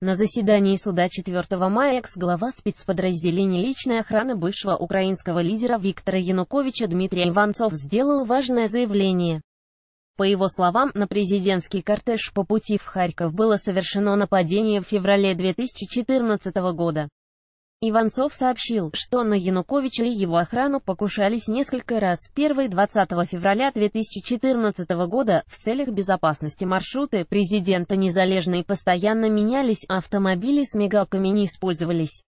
На заседании суда 4 мая экс-глава спецподразделения личной охраны бывшего украинского лидера Виктора Януковича Дмитрий Иванцов сделал важное заявление. По его словам, на президентский кортеж по пути в Харьков было совершено нападение в феврале 2014 года. Иванцов сообщил, что на Януковича и его охрану покушались несколько раз. Первый 20 февраля 2014 года в целях безопасности маршруты президента незалежные постоянно менялись, автомобили с мигалками не использовались.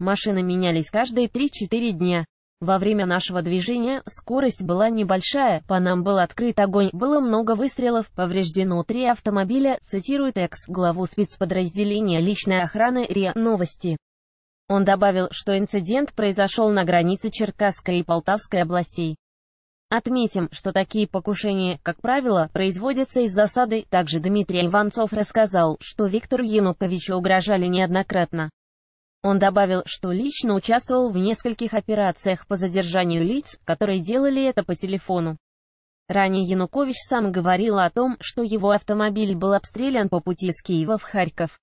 Машины менялись каждые 3-4 дня. Во время нашего движения скорость была небольшая, по нам был открыт огонь, было много выстрелов, повреждено три автомобиля, цитирует экс-главу спецподразделения личной охраны РИА Новости. Он добавил, что инцидент произошел на границе Черкасской и Полтавской областей. Отметим, что такие покушения, как правило, производятся из засады. Также Дмитрий Иванцов рассказал, что Виктору Януковичу угрожали неоднократно. Он добавил, что лично участвовал в нескольких операциях по задержанию лиц, которые делали это по телефону. Ранее Янукович сам говорил о том, что его автомобиль был обстрелян по пути из Киева в Харьков.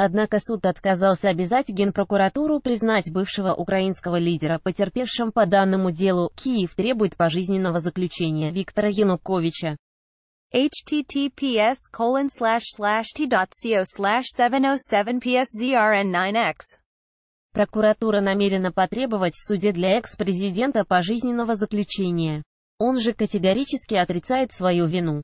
Однако суд отказался обязать Генпрокуратуру признать бывшего украинского лидера потерпевшим по данному делу. Киев требует пожизненного заключения Виктора Януковича. https colon slash slash t.co slash 707 pszrn 9x Прокуратура намерена потребовать в суде для экс-президента пожизненного заключения. Он же категорически отрицает свою вину.